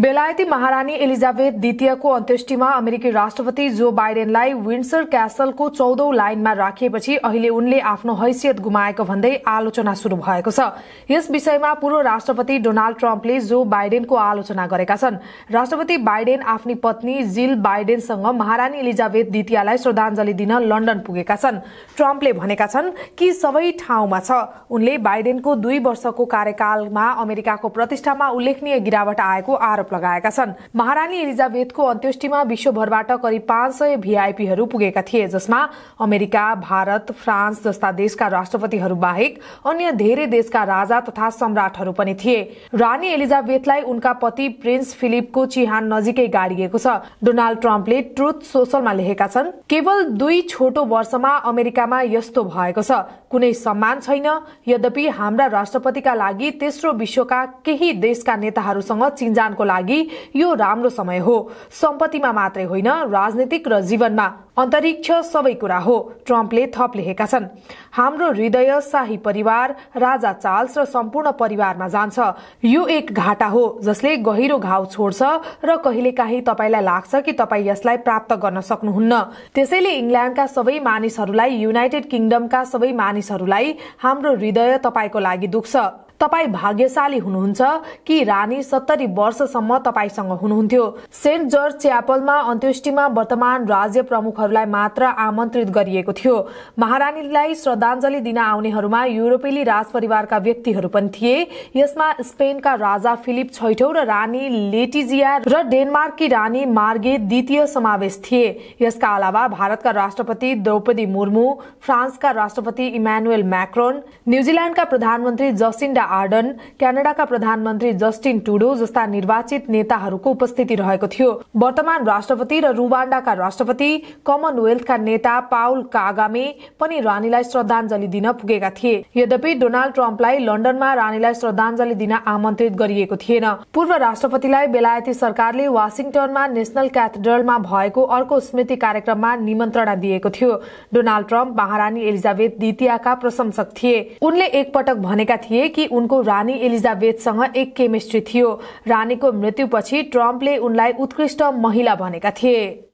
बेलायती महारानी एलिजाबेथ द्वितीयको अन्त्येष्टिमा अमेरिकी राष्ट्रपति जो बाइडेनलाई विन्सर क्यासलको चौधौं लाइनमा राखिएपछि अहिले उनले आफ्नो हैसियत गुमाएको भन्दै आलोचना शुरू भएको छ यस विषयमा पूर्व राष्ट्रपति डोनाल्ड ट्रम्पले जो बाइडेनको आलोचना गरेका छन् राष्ट्रपति बाइडेन आफ्नी पत्नी जिल बाइडेनसँग महारानी एलिजाबेथ द्वितीयलाई श्रद्धाञ्जली दिन लन्डन पुगेका छन् ट्रम्पले भनेका छन् कि सबै ठाउँमा छ उनले बाइडेनको दुई वर्षको कार्यकालमा अमेरिकाको प्रतिष्ठामा उल्लेखनीय गिरावट आएको आरोप आरोप लगाएका छन् महारानी एलिजाबेथको अन्त्येष्टिमा विश्वभरबाट करिब पाँच सय भीआईपीहरू पुगेका थिए जसमा अमेरिका भारत फ्रान्स जस्ता देशका राष्ट्रपतिहरू बाहेक अन्य धेरै देशका राजा तथा सम्राटहरू पनि थिए रानी एलिजाबेथलाई उनका पति प्रिन्स फिलिपको चिहान नजिकै गाडिएको छ डोनाल्ड ट्रम्पले ट्रुथ सोसलमा लेखेका छन् केवल दुई छोटो वर्षमा अमेरिकामा यस्तो भएको छ कुनै सम्मान छैन यद्यपि हाम्रा राष्ट्रपतिका लागि तेस्रो विश्वका केही देशका नेताहरूसँग चिन्जानको लागि यो राम्रो समय हो सम्पत्तिमा मात्रै होइन राजनीतिक र जीवनमा अन्तरिक्ष सबै कुरा हो ट्रम्पले थप लेखेका छन् हाम्रो हृदय शाही परिवार राजा चार्ल्स र सम्पूर्ण परिवारमा जान्छ यो एक घाटा हो जसले गहिरो घाउ छोड्छ र कहिलेकाहीँ तपाईँलाई लाग्छ कि तपाईँ यसलाई प्राप्त गर्न सक्नुहुन्न त्यसैले इङ्ल्याण्डका सबै मानिसहरूलाई युनाइटेड किङडमका सबै मानिसहरूलाई हाम्रो हृदय तपाईँको लागि दुख्छ तपाईँ भाग्यशाली हुनुहुन्छ कि रानी सत्तरी वर्षसम्म तपाईँसँग हुनुहुन्थ्यो सेन्ट जर्ज च्यापलमा अन्त्येष्टिमा वर्तमान राज्य प्रमुखहरूलाई मात्र आमन्त्रित गरिएको थियो महारानीलाई श्रद्धाञ्जली दिन आउनेहरूमा युरोपेली राजपरिवारका व्यक्तिहरू पनि थिए यसमा स्पेनका राजा फिलिप छैठौँ र रानी लेटिजिया र डेनमार्ककी रानी मार्गे द्वितीय समावेश थिए यसका अलावा भारतका राष्ट्रपति द्रौपदी मुर्मू फ्रान्सका राष्ट्रपति इमानुएल म्याक्रोन न्यूजील्याण्डका प्रधानमन्त्री जसिन्डा आर्डन क्यानाडाका प्रधानमन्त्री जस्टिन टुडो जस्ता निर्वाचित नेताहरूको उपस्थिति रहेको थियो वर्तमान राष्ट्रपति र रुवान्डाका राष्ट्रपति कमनवेल्थका नेता पाउल कागामे पनि रानीलाई श्रद्धाञ्जली दिन पुगेका थिए यद्यपि डोनाल्ड ट्रम्पलाई लन्डनमा रानीलाई श्रद्धाञ्जली दिन आमन्त्रित गरिएको थिएन पूर्व राष्ट्रपतिलाई बेलायती सरकारले वासिङटनमा नेशनल क्याथेड्रलमा भएको अर्को स्मृति कार्यक्रममा निमन्त्रणा दिएको थियो डोनाल्ड ट्रम्प महारानी एलिजाबेथ द्वितीयका प्रशंसक थिए उनले एकपटक भनेका थिए कि उनको रानी एलिजाबेथसँग एक केमिस्ट्री थियो रानीको मृत्युपछि ट्रम्पले उनलाई उत्कृष्ट महिला भनेका थिए